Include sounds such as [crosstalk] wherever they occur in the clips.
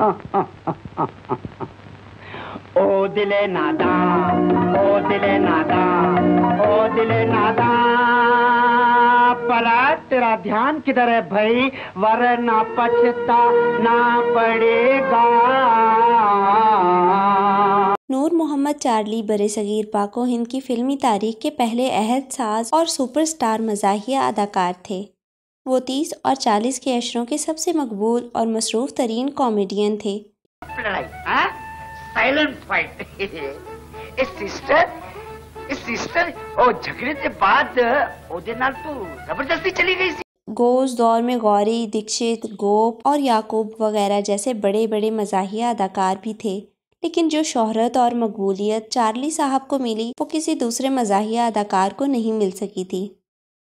ओ दिले नादा ओ दिले नादा ओ दिले नादा पला तेरा ध्यान किधर है भाई वरना पछता ना पड़ेगा नूर मोहम्मद चार्ली बरे सगीर पाको हिंद की फिल्मी तारीख के पहले अहद साज और सुपरस्टार मजाहिया अदाकार थे वो तीस और चालीस के अशरों के सबसे मकबूल और मसरूफ तरीन कॉमेडियन थे हाँ? [laughs] तो गोज गोस दौर में गौरी दीक्षित गोप और याकूब वगैरह जैसे बड़े बड़े मजाहिया अदाकार भी थे लेकिन जो शोहरत और मकबूलियत चार्ली साहब को मिली वो किसी दूसरे मजाहिया अदाकार को नहीं मिल सकी थी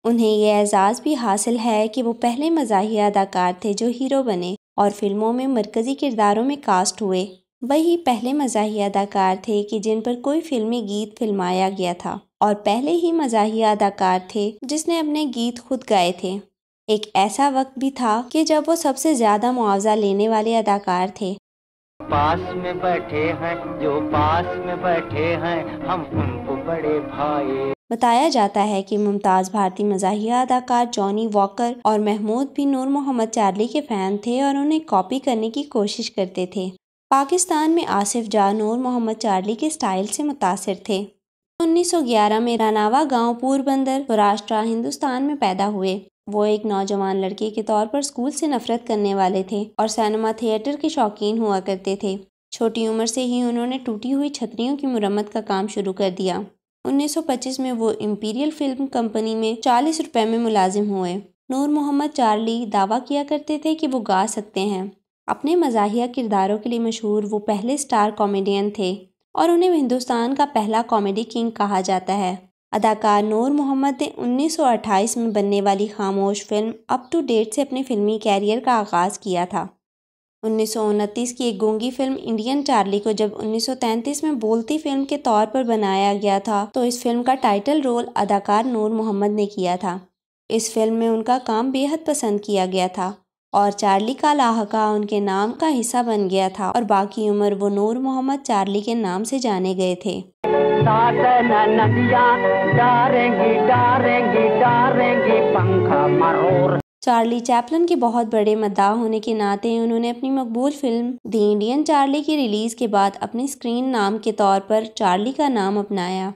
उन्हें यह एजाज़ भी हासिल है कि वो पहले मजाही अदाकार थे जो हीरो बने और फिल्मों में मरकज़ी किरदारों में कास्ट हुए वही पहले मजाही अदाकार थे कि जिन पर कोई फिल्मी गीत फिल्माया गया था और पहले ही मजाही अदाकार थे जिसने अपने गीत खुद गाए थे एक ऐसा वक्त भी था कि जब वो सबसे ज़्यादा मुआवजा लेने वाले अदाकार थे पास में बैठे हैं जो पास में बैठे हैं हम उनको बड़े भाई बताया जाता है कि मुमताज़ भारतीय मजाहिया अदाकार जॉनी वॉकर और महमूद भी नूर मोहम्मद चार्ली के फ़ैन थे और उन्हें कॉपी करने की कोशिश करते थे पाकिस्तान में आसिफ जा नूर मोहम्मद चार्ली के स्टाइल से मुतासर थे 1911 में रानावा गांव पोरबंदर राष्ट्र हिंदुस्तान में पैदा हुए वो एक नौजवान लड़के के तौर पर स्कूल से नफरत करने वाले थे और सिनेमा थिएटर के शौकीन हुआ करते थे छोटी उम्र से ही उन्होंने टूटी हुई छतरियों की मुरम्मत का काम शुरू कर दिया 1925 में वो इम्पीरियल फिल्म कंपनी में चालीस रुपए में मुलाजिम हुए नूर मोहम्मद चार्ली दावा किया करते थे कि वो गा सकते हैं अपने मजाहिया किरदारों के लिए मशहूर वो पहले स्टार कॉमेडियन थे और उन्हें हिंदुस्तान का पहला कॉमेडी किंग कहा जाता है अदाकार नूर मोहम्मद ने 1928 में बनने वाली खामोश फिल्म अप टू डेट से अपने फिल्मी कैरियर का आगाज़ किया था उन्नीस की एक गोंगी फिल्म इंडियन चार्ली को जब 1933 में बोलती फिल्म के तौर पर बनाया गया था तो इस फिल्म का टाइटल रोल अदाकार नूर मोहम्मद ने किया था इस फिल्म में उनका काम बेहद पसंद किया गया था और चार्ली का लाहका उनके नाम का हिस्सा बन गया था और बाकी उम्र वो नूर मोहम्मद चार्ली के नाम से जाने गए थे चार्ली चैपलन के बहुत बड़े मद्दा होने के नाते उन्होंने अपनी मकबूल फिल्म द इंडियन चार्ली की रिलीज़ के बाद अपने स्क्रीन नाम के तौर पर चार्ली का नाम अपनाया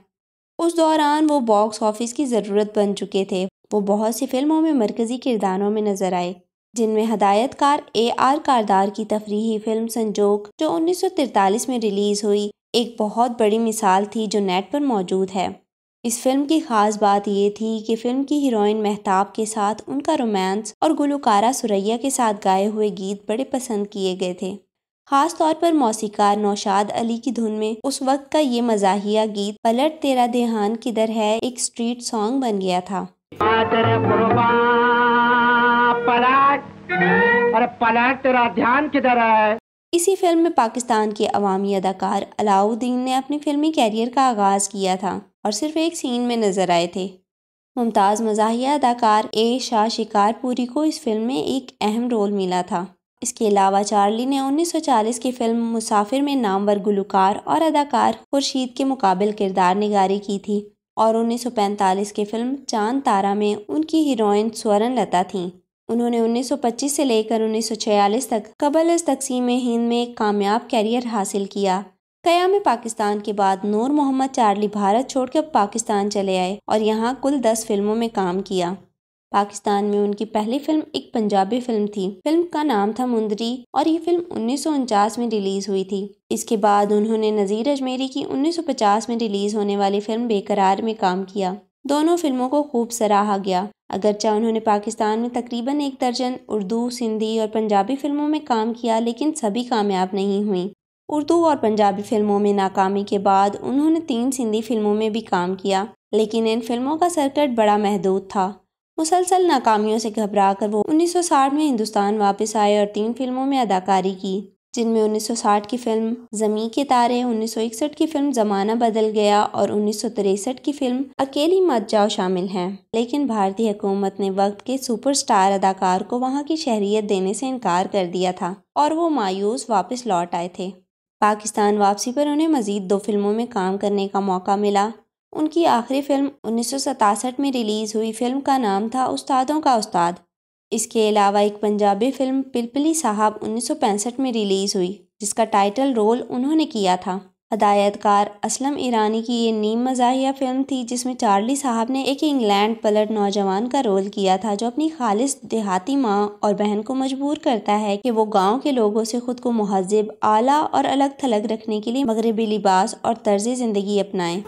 उस दौरान वो बॉक्स ऑफिस की ज़रूरत बन चुके थे वो बहुत सी फिल्मों में मरकज़ी किरदारों में नज़र आए जिनमें हदायतकार ए आर कारदार की तफरीही फिल्म संजोक जो 1943 में रिलीज़ हुई एक बहुत बड़ी मिसाल थी जो नेट पर मौजूद है इस फिल्म की खास बात ये थी कि फिल्म की हीरोइन मेहताब के साथ उनका रोमांस और गुलकारा सुरैया के साथ गाए हुए गीत बड़े पसंद किए गए थे खास तौर पर मौसीकार नौशाद अली की धुन में उस वक्त का ये मजाहिया गीत पलट तेरा देहान किधर है एक स्ट्रीट सॉन्ग बन गया था पलट तेरा ध्यान किधर है इसी फिल्म में पाकिस्तान के अवामी अदाकार अलाउद्दीन ने अपने फिल्मी कैरियर का आगाज़ किया था और सिर्फ एक सीन में नज़र आए थे मुमताज़ मजाहिया अदाकार ए शाह शिकारपुरी को इस फिल्म में एक अहम रोल मिला था इसके अलावा चार्ली ने 1940 की फिल्म मुसाफिर में नामवर गुलकार और अदाकार खुर्शीद के मुकाबल किरदार निगारी की थी और 1945 की फिल्म चांद तारा में उनकी हीरोइन स्वरण लता थीं उन्होंने 1925 से लेकर 1946 तक कबल तकसीम हिंद में एक कामयाब कैरियर हासिल किया कयाम पाकिस्तान के बाद नूर मोहम्मद चार्ली भारत छोड़कर पाकिस्तान चले आए और यहाँ कुल दस फिल्मों में काम किया पाकिस्तान में उनकी पहली फिल्म एक पंजाबी फिल्म थी फिल्म का नाम था मुंदरी और ये फिल्म उन्नीस में रिलीज़ हुई थी इसके बाद उन्होंने नज़ीर अजमेरी की 1950 में रिलीज़ होने वाली फिल्म बेकरार में काम किया दोनों फिल्मों को खूब सराहा गया अगरचा उन्होंने पाकिस्तान में तकरीबन एक दर्जन उर्दू सिंधी और पंजाबी फिल्मों में काम किया लेकिन सभी कामयाब नहीं हुई उर्दू और पंजाबी फिल्मों में नाकामी के बाद उन्होंने तीन सिंधी फिल्मों में भी काम किया लेकिन इन फिल्मों का सर्कट बड़ा महदूद था मुसलसल नाकामियों से घबरा कर वो 1960 में हिंदुस्तान वापस आए और तीन फिल्मों में अदाकारी की जिनमें 1960 की फिल्म ज़मी के तारे 1961 की फिल्म ज़माना बदल गया और उन्नीस की फिल्म अकेली मत जाओ शामिल हैं लेकिन भारतीय हुकूमत ने वक्त के सुपरस्टार अदाकार को वहां की शहरीत देने से इनकार कर दिया था और वो मायूस वापस लौट आए थे पाकिस्तान वापसी पर उन्हें मज़ीद दो फिल्मों में काम करने का मौका मिला उनकी आखिरी फिल्म उन्नीस में रिलीज़ हुई फिल्म का नाम था उस्तादों का उस्ताद इसके अलावा एक पंजाबी फिल्म पिलपिली साहब उन्नीस में रिलीज़ हुई जिसका टाइटल रोल उन्होंने किया था हदायतकार असलम ईरानी की ये नीम मजाहिया फिल्म थी जिसमें चार्ली साहब ने एक इंग्लैंड पलट नौजवान का रोल किया था जो अपनी खालिश देहाती माँ और बहन को मजबूर करता है कि वो गांव के लोगों से खुद को महजब आला और अलग थलग रखने के लिए मगरबी लिबास और तर्ज जिंदगी अपनाए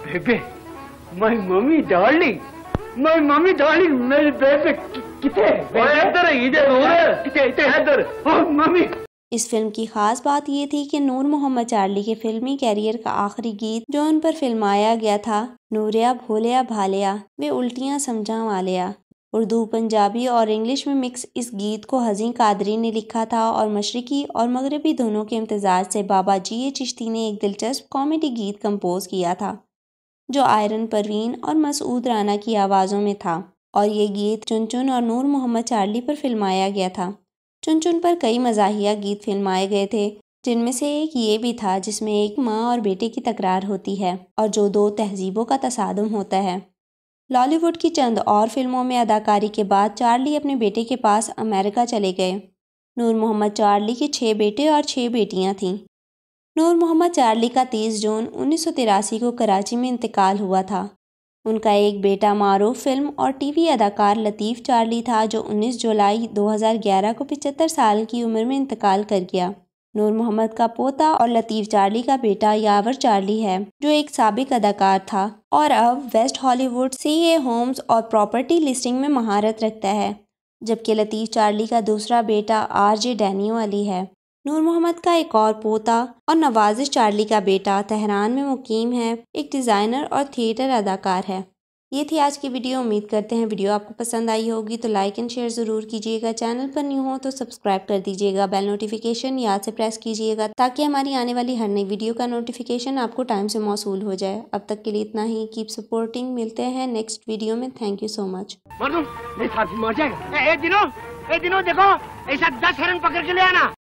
मम्मी इस फिल्म की खास बात ये थी कि नूर मोहम्मद चार्ली के फिल्मी कैरियर का आखिरी गीत जो उन पर फिल्माया गया था नूरिया भोलिया भालिया वे उल्टियाँ समझा वालिया उर्दू पंजाबी और इंग्लिश में मिक्स इस गीत को हज़ी कादरी ने लिखा था और मशरकी और मगरबी दोनों के इम्तजाज से बाबा जी ए चिश्ती ने एक दिलचस्प कॉमेडी गीत कंपोज किया था जो आयरन परवीन और मसूद राना की आवाज़ों में था और ये गीत चुन चुन और नूर मोहम्मद चार्ली पर फिल्माया गया था चुन चुन पर कई मजाहिया गीत फिल्माए गए थे जिनमें से एक ये भी था जिसमें एक माँ और बेटे की तकरार होती है और जो दो तहजीबों का तसादम होता है लॉलीवुड की चंद और फिल्मों में अदाकारी के बाद चार्ली अपने बेटे के पास अमेरिका चले गए नूर मोहम्मद चार्ली के छः बेटे और छः बेटियाँ थीं नूर मोहम्मद चार्ली का 30 जून उन्नीस को कराची में इंतकाल हुआ था उनका एक बेटा मारूफ फिल्म और टीवी अदाकार लतीफ़ चार्ली था जो 19 जुलाई 2011 को पिचहत्तर साल की उम्र में इंतकाल कर गया नूर मोहम्मद का पोता और लतीफ़ चार्ली का बेटा यावर चार्ली है जो एक सबक अदाकार था और अब West Hollywood C A homes और प्रॉपर्टी लिस्टिंग में महारत रखता है जबकि लतीफ़ चार्ली का दूसरा बेटा आर जे डैनियो अली है नूर मोहम्मद का एक और पोता और नवाजिश चार्ली का बेटा तहरान में मुकीम है एक डिज़ाइनर और थिएटर अदाकार है ये थी आज की वीडियो उम्मीद करते हैं वीडियो आपको पसंद आई होगी तो लाइक एंड शेयर ज़रूर कीजिएगा चैनल पर न्यू हो तो सब्सक्राइब कर दीजिएगा बेल नोटिफिकेशन याद से प्रेस कीजिएगा ताकि हमारी आने वाली हर नई वीडियो का नोटिफिकेशन आपको टाइम से मौसू हो जाए अब तक के लिए इतना ही कीप सपोर्टिंग मिलते हैं नेक्स्ट वीडियो में थैंक यू सो मच